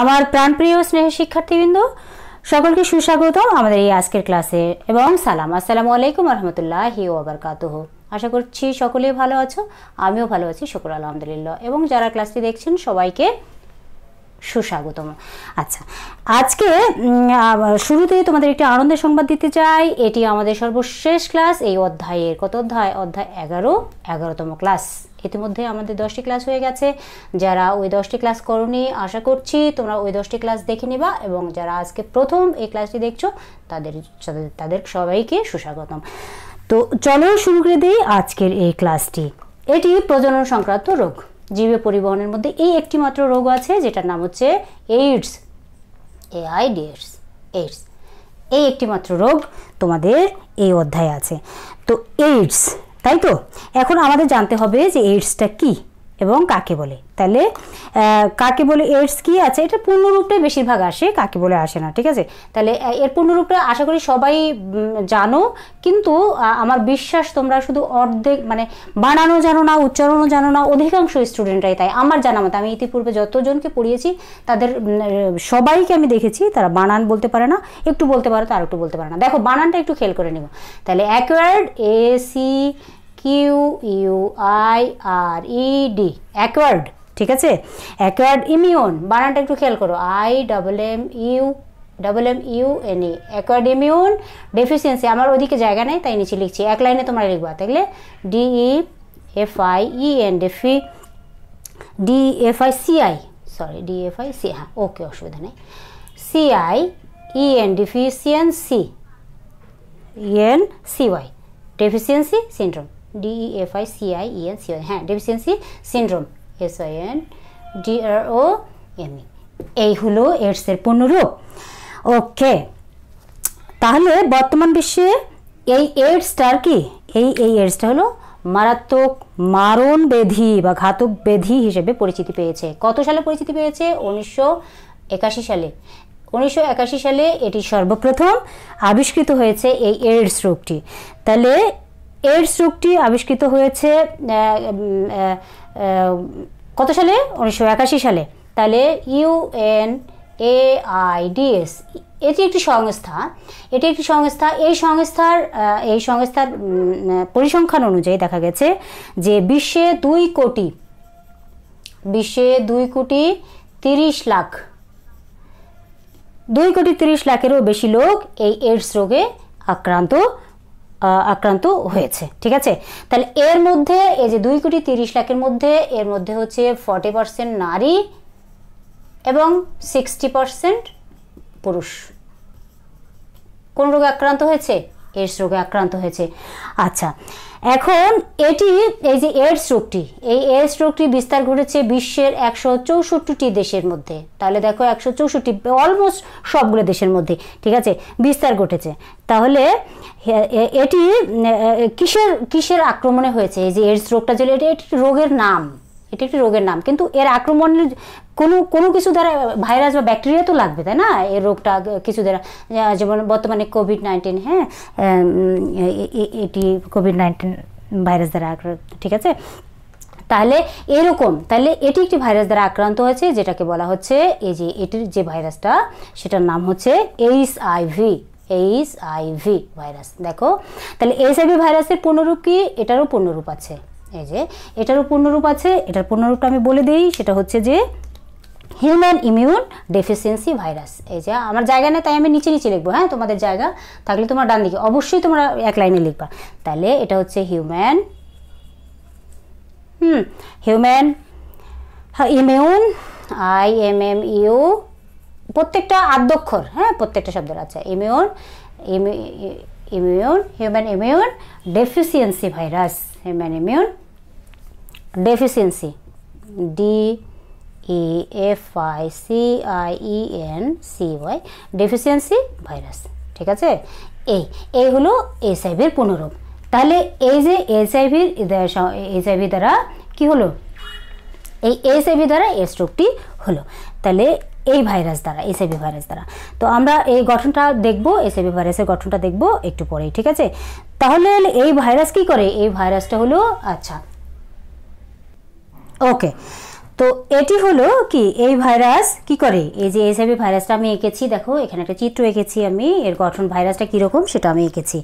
আমার প্রাণপ্রিয় স্নেহ শিক্ষার্থীবৃন্দ সকলকে সুস্বাগত আমাদের এই আজকের ক্লাসে এবং সালাম আসসালামু আলাইকুম আবার ওবরকাতুহ আশা করছি সকলেই ভালো আছো আমিও ভালো আছি শুকুর আলহামদুলিল্লাহ এবং যারা ক্লাসটি দেখছেন সবাইকে সুস্বাগতম আচ্ছা আজকে শুরুতেই তোমাদের একটি আনন্দের সংবাদ দিতে চাই এটি আমাদের সর্বশেষ ক্লাস এই অধ্যায়ের কত অধ্যায় অধ্যায় এগারো এগারোতম ক্লাস ইতিমধ্যে আমাদের দশটি ক্লাস হয়ে গেছে যারা ওই দশটি ক্লাস করনি আশা করছি তোমরা ওই দশটি ক্লাস দেখে নেবা এবং যারা আজকে প্রথম এই ক্লাসটি দেখছো তাদের তাদের সবাইকে সুস্বাগতম তো চলো শুরু করে দিই আজকের এই ক্লাসটি এটি প্রজনন সংক্রান্ত রোগ জীবে পরিবহনের মধ্যে এই একটি মাত্র রোগ আছে যেটার নাম হচ্ছে এইডস এআইডিএস এইডস এই একটি মাত্র রোগ তোমাদের এই অধ্যায়ে আছে তো এইডস তাই তো এখন আমাদের জানতে হবে যে এইডসটা কী এবং কাকে বলে তাহলে কাকে বলে এডস কি আছে এটা পূর্ণরূপটাই বেশিরভাগ আসে কাকে বলে আসে না ঠিক আছে তাহলে এর পূর্ণরূপটা আশা করি সবাই জানো কিন্তু আমার বিশ্বাস তোমরা শুধু অর্ধেক মানে বানানো জানো না উচ্চারণও জানো না অধিকাংশ স্টুডেন্টরাই তাই আমার জানা মতো আমি ইতিপূর্বে যতজনকে পড়িয়েছি তাদের সবাইকে আমি দেখেছি তারা বানান বলতে পারে না একটু বলতে পারে তো আর একটু বলতে পারে না দেখো বানানটা একটু খেয়াল করে নিব তাহলে acquired A C Q U I R E D acquired ঠিক আছে অ্যাকওয়ার্ড ইমিউন বানানটা একটু খেয়াল করো I double M U double M U N E acquired immune deficiency আমার ওদিকে জায়গা নেই তাই নিচে লিখছি এক লাইনে তোমরা লিখবা তাহলে D E F I E N ডেফি D F I C I sorry D F I C হ্যাঁ ওকে অসুবিধা নেই C I E N deficiency E N C Y deficiency syndrome D E F I C I N C O N হ্যাঁ deficiency syndrome S I N O M E এই হলো এডসের রূপ ওকে তাহলে বর্তমান বিশ্বে এই এডসটার কি এই এই এডসটা হলো মারাত্মক মারণ ব্যাধি বা ঘাতক ব্যাধি হিসেবে পরিচিতি পেয়েছে কত সালে পরিচিতি পেয়েছে উনিশশো একাশি সালে উনিশশো একাশি সালে এটি সর্বপ্রথম আবিষ্কৃত হয়েছে এই এইডস রোগটি তাহলে এইডস রোগটি আবিষ্কৃত হয়েছে কত সালে উনিশশো সালে তাহলে ইউএন এআইডিএস এটি একটি সংস্থা এটি একটি সংস্থা এই সংস্থার এই সংস্থার পরিসংখ্যান অনুযায়ী দেখা গেছে যে বিশ্বে দুই কোটি বিশ্বে দুই কোটি তিরিশ লাখ দুই কোটি তিরিশ লাখেরও বেশি লোক এই এইডস রোগে আক্রান্ত আক্রান্ত হয়েছে ঠিক আছে তাহলে এর মধ্যে এই যে দুই কোটি তিরিশ লাখের মধ্যে এর মধ্যে হচ্ছে ফর্টি পার্সেন্ট নারী এবং সিক্সটি পার্সেন্ট পুরুষ কোন রোগে আক্রান্ত হয়েছে এর রোগে আক্রান্ত হয়েছে আচ্ছা এখন এটি এই যে এডস রোগটি এই এডস রোগটি বিস্তার ঘটেছে বিশ্বের একশো চৌষট্টিটি দেশের মধ্যে তাহলে দেখো একশো চৌষট্টি অলমোস্ট সবগুলো দেশের মধ্যে ঠিক আছে বিস্তার ঘটেছে তাহলে এটি কিসের কিসের আক্রমণে হয়েছে এই যে এডস রোগটা যে এটি একটি রোগের নাম এটি একটি রোগের নাম কিন্তু এর আক্রমণের কোনো কোনো কিছু দ্বারা ভাইরাস বা ব্যাকটেরিয়া তো লাগবে তাই না এই রোগটা কিছু দ্বারা যেমন বর্তমানে কোভিড নাইন্টিন হ্যাঁ এটি কোভিড নাইন্টিন ভাইরাস দ্বারা ঠিক আছে তাহলে এরকম তাহলে এটি একটি ভাইরাস দ্বারা আক্রান্ত হয়েছে যেটাকে বলা হচ্ছে এই যে এটির যে ভাইরাসটা সেটার নাম হচ্ছে H I V H I V virus দেখো তাহলে এইচ আইভি ভাইরাসের পূর্ণরূপ কি এটারও পূর্ণরূপ আছে এই যে এটারও পূর্ণরূপ আছে এটার পূর্ণরূপটা আমি বলে দিই সেটা হচ্ছে যে হিউম্যান ইমিউন ডেফিসিয়েন্সি ভাইরাস এই যে আমার জায়গা নেই তাই আমি নিচে নিচে লিখবো হ্যাঁ তোমাদের জায়গা থাকলে তোমার ডান দিকে অবশ্যই তোমরা এক লাইনে লিখবা তাহলে এটা হচ্ছে human hmm human immune I M M U প্রত্যেকটা আদ্যক্ষর হ্যাঁ প্রত্যেকটা শব্দের আছে immune immune human immune deficiency virus human immune deficiency D E F I C I E N C Y deficiency virus ঠিক আছে এই এই হলো এস আই ভির পুনরূপ তাহলে এই যে এস এস আই ভি দ্বারা কি হলো এই এস আই ভি দ্বারা এস রোগটি হলো তাহলে এই ভাইরাস দ্বারা এসএবি ভাইরাস দ্বারা তো আমরা এই গঠনটা দেখব এসএবি ভাইরাসের গঠনটা দেখবো একটু পরেই ঠিক আছে তাহলে এই ভাইরাস কি করে এই ভাইরাসটা হলো আচ্ছা ওকে তো এটি হলো কি এই ভাইরাস কি করে এই যে এসআইভি ভাইরাসটা আমি এঁকেছি দেখো এখানে একটা চিত্র এঁকেছি আমি এর গঠন ভাইরাসটা কীরকম সেটা আমি এঁকেছি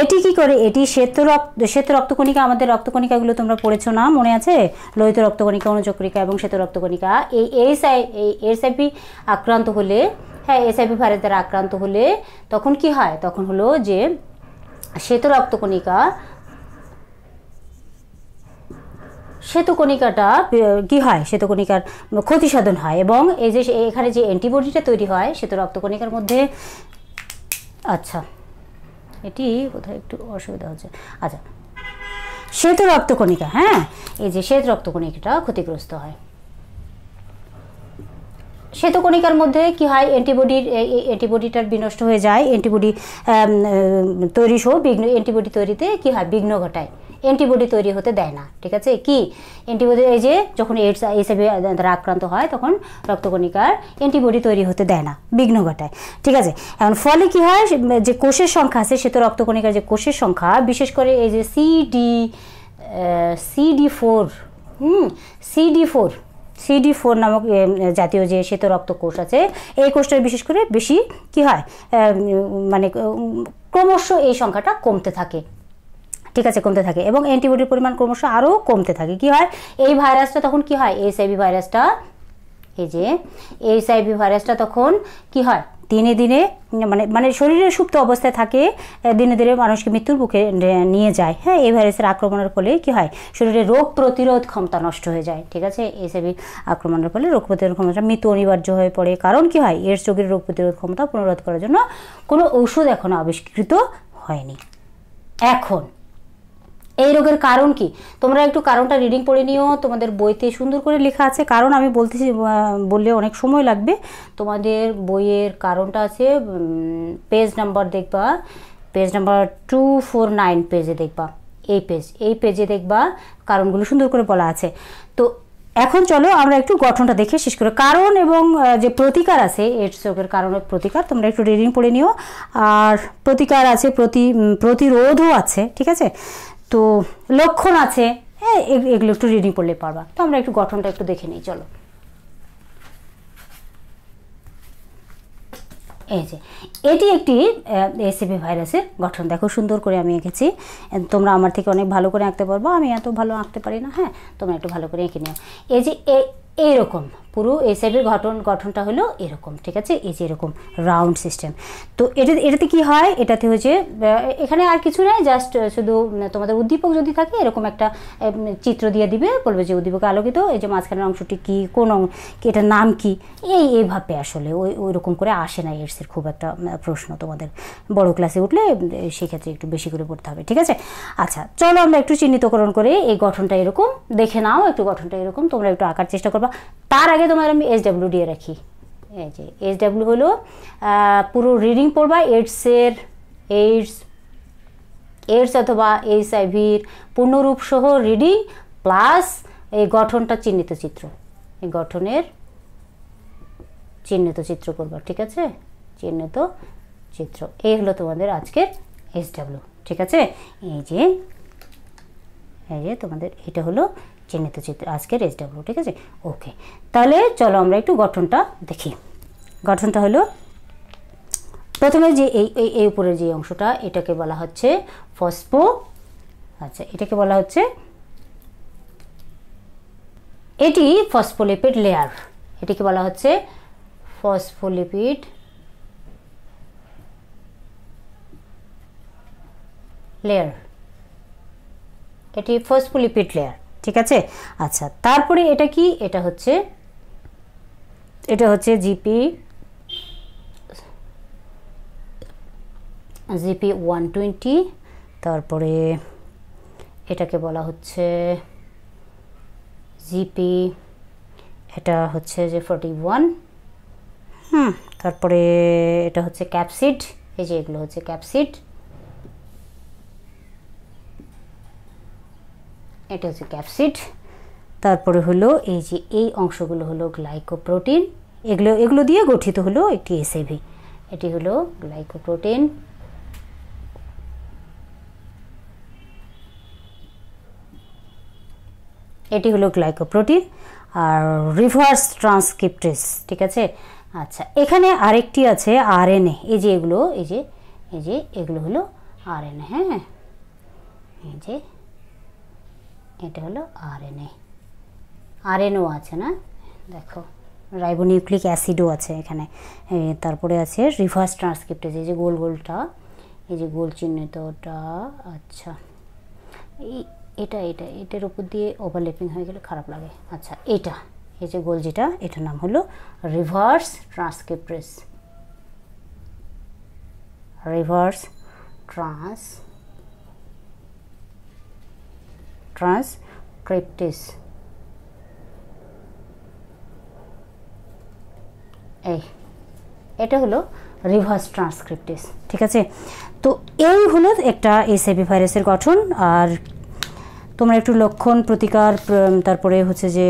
এটি কি করে এটি শ্বেত রক্ত শ্বেত রক্তকণিকা আমাদের রক্তকণিকাগুলো তোমরা পড়েছো না মনে আছে লোহিত রক্তকণিকা অনুচক্রিকা এবং শ্বেত রক্তকণিকা এই এসআই এই এসআইভি আক্রান্ত হলে হ্যাঁ এসআইভি ভাইরাস দ্বারা আক্রান্ত হলে তখন কি হয় তখন হলো যে শ্বেত রক্তকণিকা শ্বেতকণিকাটা কি হয় শ্বেতকণিকার ক্ষতি সাধন হয় এবং এই যে এখানে যে অ্যান্টিবডিটা তৈরি হয় শ্বেত রক্তকণিকার মধ্যে আচ্ছা এটি কোথায় একটু অসুবিধা হচ্ছে আচ্ছা শ্বেত রক্তকণিকা হ্যাঁ এই যে শ্বেত রক্তকণিকাটা ক্ষতিগ্রস্ত হয় শ্বেতকণিকার মধ্যে কি হয় অ্যান্টিবডির অ্যান্টিবডিটার বিনষ্ট হয়ে যায় অ্যান্টিবডি তৈরি সহ বিঘ্ন অ্যান্টিবডি তৈরিতে কি হয় বিঘ্ন ঘটায় অ্যান্টিবডি তৈরি হতে দেয় না ঠিক আছে কি অ্যান্টিবডি এই যে যখন এইডস এইসবি তারা আক্রান্ত হয় তখন রক্তকণিকার অ্যান্টিবডি তৈরি হতে দেয় না বিঘ্ন ঘটায় ঠিক আছে এখন ফলে কি হয় যে কোষের সংখ্যা আছে সে তো রক্তকণিকার যে কোষের সংখ্যা বিশেষ করে এই যে CD CD four hmm CD four CD four নামক জাতীয় যে শ্বেত রক্ত কোষ আছে এই কোষটা বিশেষ করে বেশি কি হয় মানে ক্রমশ এই সংখ্যাটা কমতে থাকে ঠিক আছে কমতে থাকে এবং অ্যান্টিবডির পরিমাণ ক্রমশ আরও কমতে থাকে কি হয় এই ভাইরাসটা তখন কি হয় এইচআইভি ভাইরাসটা এই যে আইভি ভাইরাসটা তখন কি হয় দিনে দিনে মানে মানে শরীরে সুপ্ত অবস্থায় থাকে দিনে দিনে মানুষকে মৃত্যুর মুখে নিয়ে যায় হ্যাঁ এই ভাইরাসের আক্রমণের ফলে কি হয় শরীরে রোগ প্রতিরোধ ক্ষমতা নষ্ট হয়ে যায় ঠিক আছে এসএবি আক্রমণের ফলে রোগ প্রতিরোধ ক্ষমতা মৃত্যু অনিবার্য হয়ে পড়ে কারণ কি হয় এর রোগের রোগ প্রতিরোধ ক্ষমতা পুনরোধ করার জন্য কোনো ঔষধ এখনও আবিষ্কৃত হয়নি এখন এই রোগের কারণ কি তোমরা একটু কারণটা রিডিং পড়ে নিও তোমাদের বইতে সুন্দর করে লেখা আছে কারণ আমি বলতেছি বললে অনেক সময় লাগবে তোমাদের বইয়ের কারণটা আছে পেজ নাম্বার দেখবা page number two four nine পেজে দেখবা এই পেজ এই পেজে দেখবা কারণগুলো সুন্দর করে বলা আছে তো এখন চলো আমরা একটু গঠনটা দেখে শেষ করে কারণ এবং যে প্রতিকার আছে এইডস রোগের কারণের প্রতিকার তোমরা একটু রিডিং পড়ে নিও আর প্রতিকার আছে প্রতি প্রতিরোধও আছে ঠিক আছে তো লক্ষণ আছে হ্যাঁ এগুলো একটু রিডিং করলে পারবা তো আমরা একটু গঠনটা একটু দেখে নিই চলো এই যে এটি একটি এসিপি ভাইরাসের গঠন দেখো সুন্দর করে আমি এঁকেছি তোমরা আমার থেকে অনেক ভালো করে আঁকতে পারবো আমি এত ভালো আঁকতে পারি না হ্যাঁ তোমরা একটু ভালো করে এঁকে নিও এই যে এইরকম পুরো এসআইপির গঠন গঠনটা হলো এরকম ঠিক আছে এই যে এরকম রাউন্ড সিস্টেম তো এটা এটাতে কি হয় এটাতে হচ্ছে এখানে আর কিছু নাই জাস্ট শুধু তোমাদের উদ্দীপক যদি থাকে এরকম একটা চিত্র দিয়ে দিবে বলবে যে উদ্দীপক আলোকিত এই যে মাঝখানের অংশটি কি কোন এটার নাম কি এই এইভাবে আসলে ওই ওইরকম করে আসে না এডসের খুব একটা প্রশ্ন তোমাদের বড় ক্লাসে উঠলে সেক্ষেত্রে একটু বেশি করে পড়তে হবে ঠিক আছে আচ্ছা চলো আমরা একটু চিহ্নিতকরণ করে এই গঠনটা এরকম দেখে নাও একটু গঠনটা এরকম তোমরা একটু আঁকার চেষ্টা করবা তার আগে তোমার আমি এস ডাব্লিউ দিয়ে রাখি এই যে এস ডাব্লিউ হলো পুরো রিডিং পড়বা এইডসের এইডস এইডস অথবা এইচ আইভির পূর্ণরূপ সহ রিডিং প্লাস এই গঠনটা চিহ্নিত চিত্র এই গঠনের চিহ্নিত চিত্র করবা ঠিক আছে চিহ্নিত চিত্র এই হলো তোমাদের আজকের এস ডাব্লিউ ঠিক আছে এই যে এই যে তোমাদের এটা হলো চিহ্নিত চিত্র আজকের এস ডাব্লিউ ঠিক আছে ওকে তাহলে চলো আমরা একটু গঠনটা দেখি গঠনটা হলো প্রথমে যে এই এই উপরের যে অংশটা এটাকে বলা হচ্ছে ফসফো আচ্ছা এটাকে বলা হচ্ছে এটি ফসফোলিপিড লেয়ার এটিকে বলা হচ্ছে ফসফোলিপিড লেয়ার এটি ফসফোলিপিড লেয়ার ঠিক আছে আচ্ছা তারপরে এটা কি এটা হচ্ছে এটা হচ্ছে জিপি জিপি ওয়ান টোয়েন্টি তারপরে এটাকে বলা হচ্ছে জিপি এটা হচ্ছে যে ফর্টি ওয়ান হুম তারপরে এটা হচ্ছে ক্যাপসিড এই যে এগুলো হচ্ছে ক্যাপসিড এটা হচ্ছে ক্যাপসিড তারপরে হলো এই যে এই অংশগুলো হলো গ্লাইকোপ্রোটিন এগুলো এগুলো দিয়ে গঠিত হলো একটি এসএভি এটি হলো গ্লাইকোপ্রোটিন এটি হলো গ্লাইকোপ্রোটিন আর রিভার্স ট্রান্সক্রিপ্টেস ঠিক আছে আচ্ছা এখানে আরেকটি আছে আরএনএ এই যে এগুলো এই যে এই যে এগুলো হলো আরএনএ হ্যাঁ এই যে এটা হলো আরএনএ আরএনও আছে না দেখো রাইবোনিউক্লিক অ্যাসিডও আছে এখানে তারপরে আছে রিভার্স ট্রান্সক্রিপ্টেজ এই যে গোল গোলটা এই যে গোল চিহ্নিতটা আচ্ছা এই এটা এটা এটার উপর দিয়ে ওভারলেপিং হয়ে গেলে খারাপ লাগে আচ্ছা এটা এই যে গোল যেটা এটার নাম হলো reverse transcriptase reverse trans transcriptis এই এটা হলো রিভার্স ট্রান্সক্রিপ্টিস ঠিক আছে তো এই হলো একটা এসআইভি ভাইরাসের গঠন আর তোমরা একটু লক্ষণ প্রতিকার তারপরে হচ্ছে যে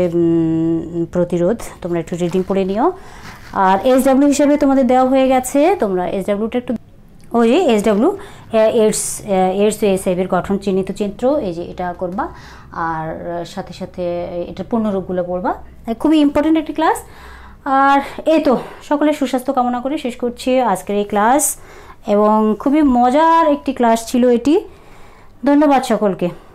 প্রতিরোধ তোমরা একটু রিডিং পড়ে নিও আর ডাব্লিউ হিসেবে তোমাদের দেওয়া হয়ে গেছে তোমরা ডাব্লিউটা একটু ও যে S W AIDS AIDS S আইভির গঠন চিহ্নিত চিত্র এই যে এটা করবা আর সাথে সাথে এটার পূর্ণরূপগুলো পড়বা খুবই ইম্পর্টেন্ট একটি ক্লাস আর এই তো সকলে সুস্বাস্থ্য কামনা করে শেষ করছি আজকের এই ক্লাস এবং খুবই মজার একটি ক্লাস ছিল এটি ধন্যবাদ সকলকে